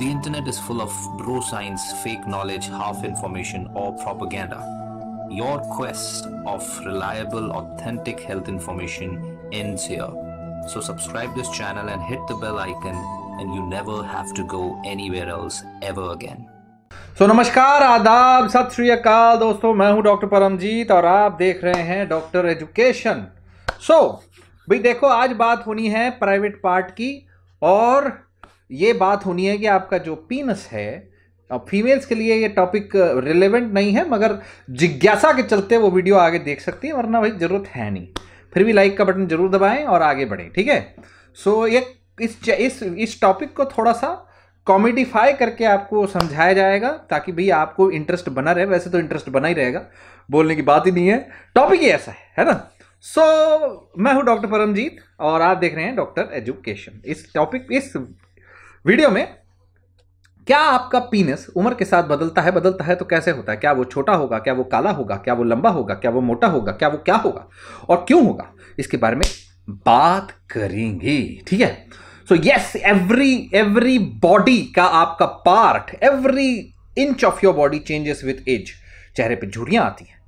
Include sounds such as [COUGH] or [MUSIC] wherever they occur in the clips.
The internet is full of bro science, fake knowledge, half information, or propaganda. Your quest of reliable, authentic health information ends here. So subscribe this channel and hit the bell icon and you never have to go anywhere else ever again. So so, नमस्कार आदाब सत श्री अकाल दोस्तों मैं हूं doctor Paramjit और आप देख रहे हैं डॉक्टर एजुकेशन सो so, भाई देखो आज बात होनी है प्राइवेट पार्ट की और ये बात होनी है कि आपका जो पीनस है फीमेल्स के लिए ये टॉपिक रिलेवेंट नहीं है मगर जिज्ञासा के चलते वो वीडियो आगे देख सकती है वरना भाई ज़रूरत है नहीं फिर भी लाइक का बटन जरूर दबाएं और आगे बढ़ें ठीक है सो ये इस इस इस टॉपिक को थोड़ा सा कॉमेडीफाई करके आपको समझाया जाएगा ताकि भाई आपको इंटरेस्ट बना रहे वैसे तो इंटरेस्ट बना ही रहेगा बोलने की बात ही नहीं है टॉपिक ही ऐसा है है ना सो so, मैं हूं डॉक्टर परमजीत और आप देख रहे हैं डॉक्टर एजुकेशन इस टॉपिक इस वीडियो में क्या आपका पीनस उम्र के साथ बदलता है बदलता है तो कैसे होता है क्या वो छोटा होगा क्या वो काला होगा क्या वो लंबा होगा क्या वो मोटा होगा क्या वो क्या होगा और क्यों होगा इसके बारे में बात करेंगे ठीक है so yes every every body का आपका part every inch of your body changes with age चेहरे पे झुरियां आती हैं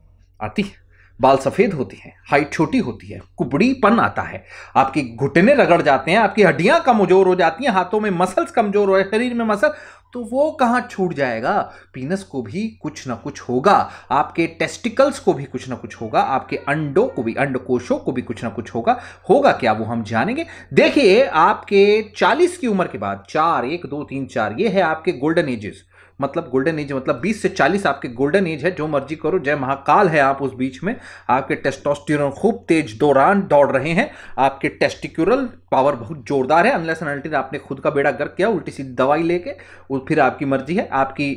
आती हैं बाल सफ़ेद होती हैं हाइट छोटी होती है कुबड़ीपन आता है आपके घुटने रगड़ जाते हैं आपकी हड्डियां कमज़ोर हो जाती हैं हाथों में मसल्स कमज़ोर हो जाए शरीर में मसल तो वो कहाँ छूट जाएगा पीनस को भी कुछ ना कुछ होगा आपके टेस्टिकल्स को भी कुछ ना कुछ होगा आपके अंडों को भी अंडकोशों को भी कुछ ना कुछ होगा होगा क्या वो हम जानेंगे देखिए आपके 40 की उम्र के बाद चार एक दो तीन चार ये है आपके गोल्डन एजेस मतलब गोल्डन एज मतलब 20 से 40 आपके गोल्डन एज है जो मर्जी करो जय महाकाल है आप उस बीच में आपके टेस्टोस्टिरन खूब तेज दौरान दौड़ रहे हैं आपके टेस्टिक्यूरल पावर बहुत जोरदार है अनलेस अनल्टी आपने खुद का बेड़ा गर्क किया उल्टी सीधी दवाई लेके और फिर आपकी मर्जी है आपकी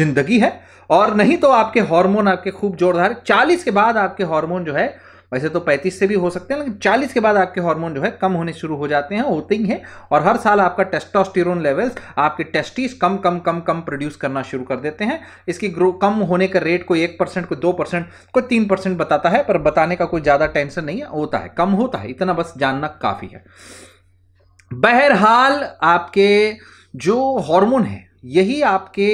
जिंदगी है और नहीं तो आपके हॉर्मोन आपके खूब जोरदार है चालीस के बाद आपके हॉर्मोन जो है वैसे तो 35 से भी हो सकते हैं लेकिन 40 के बाद आपके हार्मोन जो है कम होने शुरू हो जाते हैं होते ही हैं और हर साल आपका टेस्टोस्टेरोन लेवल्स आपके टेस्टिस कम कम कम कम प्रोड्यूस करना शुरू कर देते हैं इसकी ग्रो कम होने का रेट कोई एक परसेंट कोई दो परसेंट कोई तीन परसेंट बताता है पर बताने का कोई ज़्यादा टेंशन नहीं है होता है कम होता है इतना बस जानना काफ़ी है बहरहाल आपके जो हॉर्मोन है यही आपके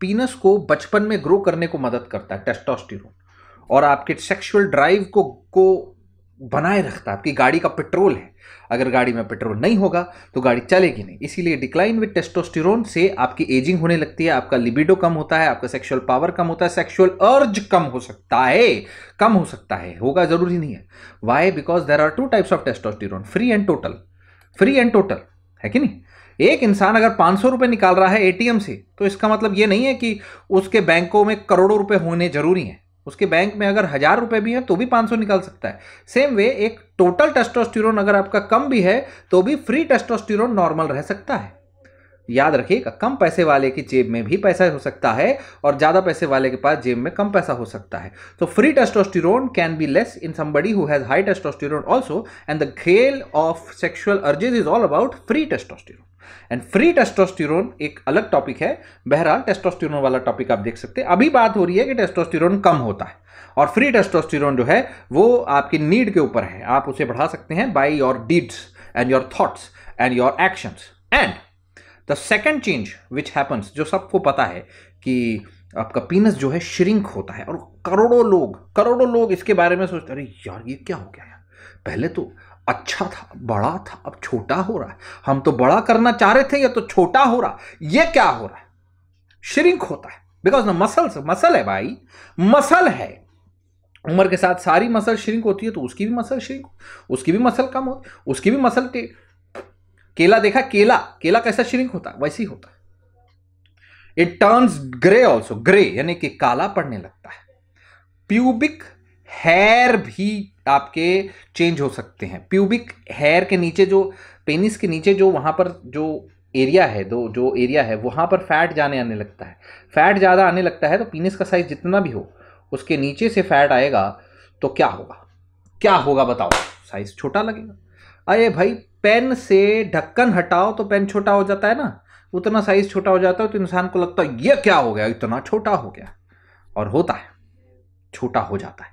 पीनस को बचपन में ग्रो करने को मदद करता है टेस्टोस्टेरोन और आपके सेक्सुअल ड्राइव को को बनाए रखता है आपकी गाड़ी का पेट्रोल है अगर गाड़ी में पेट्रोल नहीं होगा तो गाड़ी चलेगी नहीं इसीलिए डिक्लाइन विद टेस्टोस्टेरोन से आपकी एजिंग होने लगती है आपका लिबिडो कम होता है आपका सेक्सुअल पावर कम होता है सेक्सुअल अर्ज कम हो सकता है कम हो सकता है होगा जरूरी नहीं है why because there are two types of testosterone free and total free and total है कि नहीं एक इंसान अगर पाँच सौ निकाल रहा है ए से तो इसका मतलब ये नहीं है कि उसके बैंकों में करोड़ों रुपए होने जरूरी हैं उसके बैंक में अगर हजार रुपए भी हैं तो भी 500 निकाल सकता है सेम वे एक टोटल टेस्टोस्टेरोन अगर आपका कम भी है तो भी फ्री टेस्टोस्टेरोन नॉर्मल रह सकता है याद रखिएगा कम पैसे वाले की जेब में भी पैसा हो सकता है और ज़्यादा पैसे वाले के पास जेब में कम पैसा हो सकता है तो free testosterone can be less in somebody who has high testosterone also and the खेल of sexual urges is all about free testosterone and free testosterone एक अलग टॉपिक है बहरहाल टेस्टोस्टिरोन वाला टॉपिक आप देख सकते हैं अभी बात हो रही है कि टेस्टोस्टिरोन कम होता है और फ्री टेस्टोस्टिरोन जो है वो आपकी नीड के ऊपर है आप उसे बढ़ा सकते हैं by your deeds and your thoughts and your actions and the second change which happens जो सबको पता है कि आपका पीनस जो है श्रिंक होता है और करोड़ों लोग करोड़ों लोग इसके बारे में सोचते अरे यार ये क्या हो गया यार पहले तो अच्छा था बड़ा था अब छोटा हो रहा है हम तो बड़ा करना चाह रहे थे ये तो छोटा हो रहा ये क्या हो रहा है श्रिंक होता है बिकॉज ना मसल मसल है भाई मसल है उम्र के साथ सारी मसल श्रिंक होती है तो उसकी भी मसल श्रिंक उसकी भी मसल कम होती उसकी भी मसल केला देखा केला केला कैसा श्रिंक होता है वैसे ही होता है it turns grey also grey यानी कि काला पड़ने लगता है प्यूबिक हेयर भी आपके चेंज हो सकते हैं प्यूबिक हेयर के नीचे जो पेनिस के नीचे जो वहाँ पर जो एरिया है दो जो एरिया है वहाँ पर फैट जाने आने लगता है फैट ज़्यादा आने लगता है तो पेनिस का साइज जितना भी हो उसके नीचे से फैट आएगा तो क्या होगा क्या होगा बताओ साइज छोटा लगेगा अरे भाई पेन से ढक्कन हटाओ तो पेन छोटा हो जाता है ना उतना साइज छोटा हो जाता है तो इंसान को लगता है ये क्या हो गया इतना छोटा हो गया और होता है छोटा हो जाता है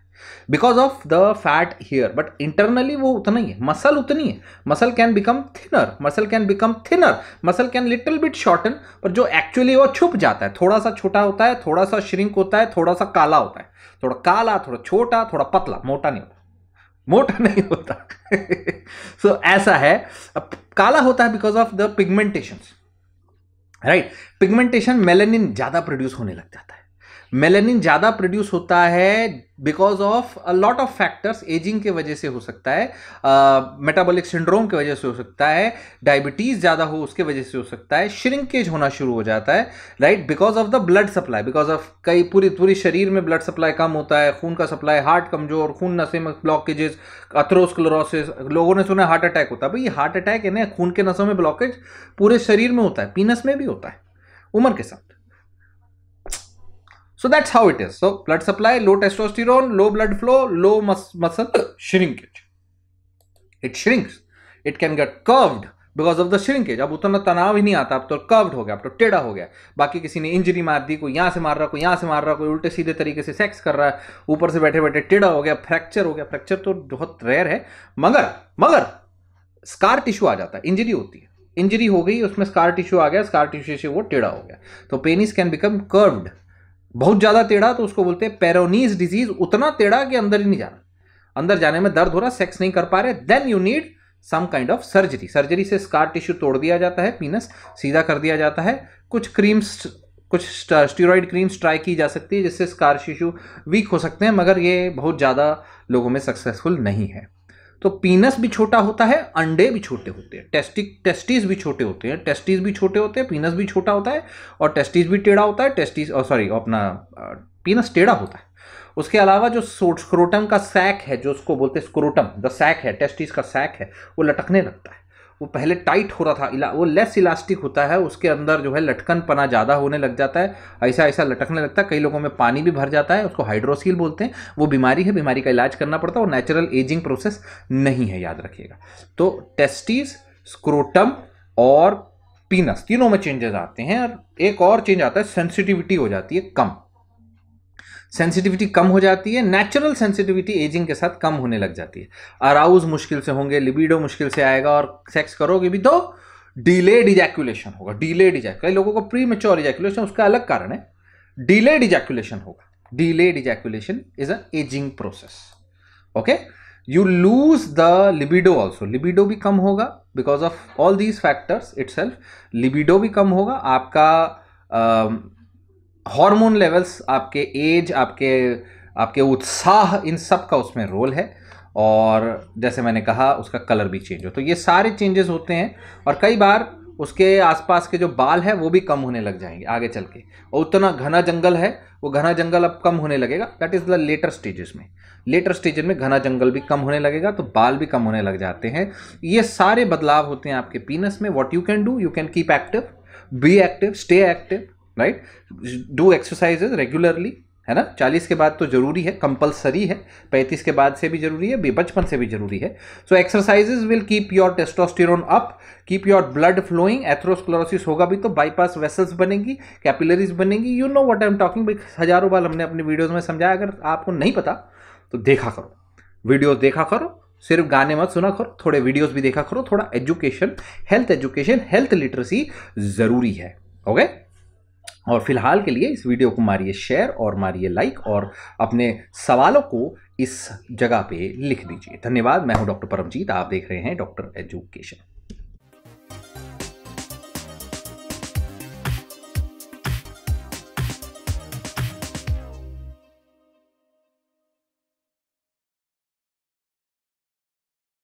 because of the fat hair but internally वो उतना ही है मसल उतनी है muscle can become thinner muscle can become thinner muscle can little bit shorten पर जो एक्चुअली वो छुप जाता है थोड़ा सा छोटा होता है थोड़ा सा श्रिंक होता है थोड़ा सा काला होता है थोड़ा काला थोड़ा छोटा थोड़ा पतला मोटा नहीं होता मोटा [LAUGHS] नहीं होता सो [LAUGHS] so, ऐसा है अब काला होता है because of the pigmentation right pigmentation melanin ज़्यादा प्रोड्यूस होने लग जाता है मेलेनिन ज़्यादा प्रोड्यूस होता है because of a lot of factors ageing के वजह से हो सकता है मेटाबॉलिक uh, सिंड्रोम की वजह से हो सकता है डायबिटीज़ ज़्यादा हो उसके वजह से हो सकता है श्रिंकेज होना शुरू हो जाता है right because of the blood supply because of कई पूरी पूरी शरीर में ब्लड सप्लाई कम होता है खून का सप्लाई हार्ट कमजोर खून नशे में ब्लॉकेजेस अथरोस्क्लोरोसिस लोगों ने सुना हार्ट अटैक होता है भाई हार्ट अटैक है ना खून के नशों में ब्लॉकेज पूरे शरीर में होता है पीनस में भी होता है उम्र के साथ So that's how it is. So blood supply, low testosterone, low blood flow, low mus muscle shrinkage. It shrinks. It can get curved because of the shrinkage अब उतना तनाव ही नहीं आता अब तो कर्व्ड हो गया अब तो टेढ़ा हो गया बाकी किसी ने इंजरी मार दी कोई यहाँ से मार रहा कोई यहाँ से मार रहा कोई उल्टे सीधे तरीके से सेक्स कर रहा है ऊपर से बैठे बैठे टेढ़ा हो गया फ्रैक्चर हो गया फ्रैक्चर तो बहुत रेयर है मगर मगर स्कार टिश्यू आ जाता है इंजरी होती है इंजरी हो गई उसमें स्कार टिश्यू आ गया स्कार टिश्यू से वो टेढ़ा हो गया तो पेनिस कैन बिकम कर्व्ड बहुत ज़्यादा टेढ़ा तो उसको बोलते हैं पेरोनीज डिजीज उतना टेढ़ा कि अंदर ही नहीं जाना अंदर जाने में दर्द हो रहा सेक्स नहीं कर पा रहे then you need some kind of surgery surgery से स्कार टिश्यू तोड़ दिया जाता है पीनस सीधा कर दिया जाता है कुछ क्रीम्स कुछ स्टीरोइड क्रीम्स ट्राई की जा सकती है जिससे स्कार टिश्यू वीक हो सकते हैं मगर ये बहुत ज़्यादा लोगों में सक्सेसफुल नहीं है तो पीनस भी छोटा होता है अंडे भी छोटे होते हैं टेस्टिक टेस्टिस भी छोटे होते हैं टेस्टिस भी छोटे होते हैं पीनस भी छोटा होता है और टेस्टिस भी टेढ़ा होता है टेस्टिस और सॉरी अपना पीनस टेढ़ा होता है उसके अलावा जो स्क्रोटम का सैक है जो उसको बोलते हैं स्क्रोटम द सैक है टेस्टिस का सैक है वो लटकने लगता है वो पहले टाइट हो रहा था इला वो लेस इलास्टिक होता है उसके अंदर जो है लटकन पना ज़्यादा होने लग जाता है ऐसा ऐसा लटकने लगता है कई लोगों में पानी भी भर जाता है उसको हाइड्रोसील बोलते हैं वो बीमारी है बीमारी का इलाज करना पड़ता है और नेचुरल एजिंग प्रोसेस नहीं है याद रखिएगा तो टेस्टिस स्क्रोटम और पीनस तीनों में चेंजेस आते हैं और एक और चेंज आता है सेंसिटिविटी हो जाती है कम सेंसिटिविटी कम हो जाती है नेचुरल सेंसिटिविटी एजिंग के साथ कम होने लग जाती है अराउज मुश्किल से होंगे लिबिडो मुश्किल से आएगा और सेक्स करोगे भी तो डिलेड इजैक्युलेशन होगा डिलेड इजैकुलेशन लोगों को प्री मेच्योर इजैक्यूलेशन उसका अलग कारण है डिलेड इजैक्यूलेशन होगा delayed ejaculation is a ageing process okay you lose the libido also libido भी कम होगा because of all these factors it's libido भी कम होगा आपका uh, हार्मोन लेवल्स आपके एज आपके आपके उत्साह इन सब का उसमें रोल है और जैसे मैंने कहा उसका कलर भी चेंज हो तो ये सारे चेंजेस होते हैं और कई बार उसके आसपास के जो बाल हैं वो भी कम होने लग जाएंगे आगे चल के और उतना घना जंगल है वो घना जंगल अब कम होने लगेगा that is the later stages में लेटर स्टेजेस में घना जंगल भी कम होने लगेगा तो बाल भी कम होने लग जाते हैं ये सारे बदलाव होते हैं आपके पीनस में what you can do you can keep active be active stay active right do exercises regularly है ना चालीस के बाद तो जरूरी है कंपलसरी है पैंतीस के बाद से भी जरूरी है बचपन से भी जरूरी है so exercises will keep your testosterone up keep your blood flowing atherosclerosis होगा भी तो बाईपास वेसल्स बनेगी कैपिलरीज बनेगी you know what I am talking हजारों बार हमने अपनी वीडियोज में समझाया अगर आपको नहीं पता तो देखा करो वीडियोज देखा करो सिर्फ गाने मत सुना करो थोड़े वीडियोज़ भी देखा करो थोड़ा education health education health literacy जरूरी है ओके okay? और फिलहाल के लिए इस वीडियो को मारिए शेयर और मारिए लाइक और अपने सवालों को इस जगह पे लिख दीजिए धन्यवाद मैं हूं डॉक्टर परमजीत आप देख रहे हैं डॉक्टर एजुकेशन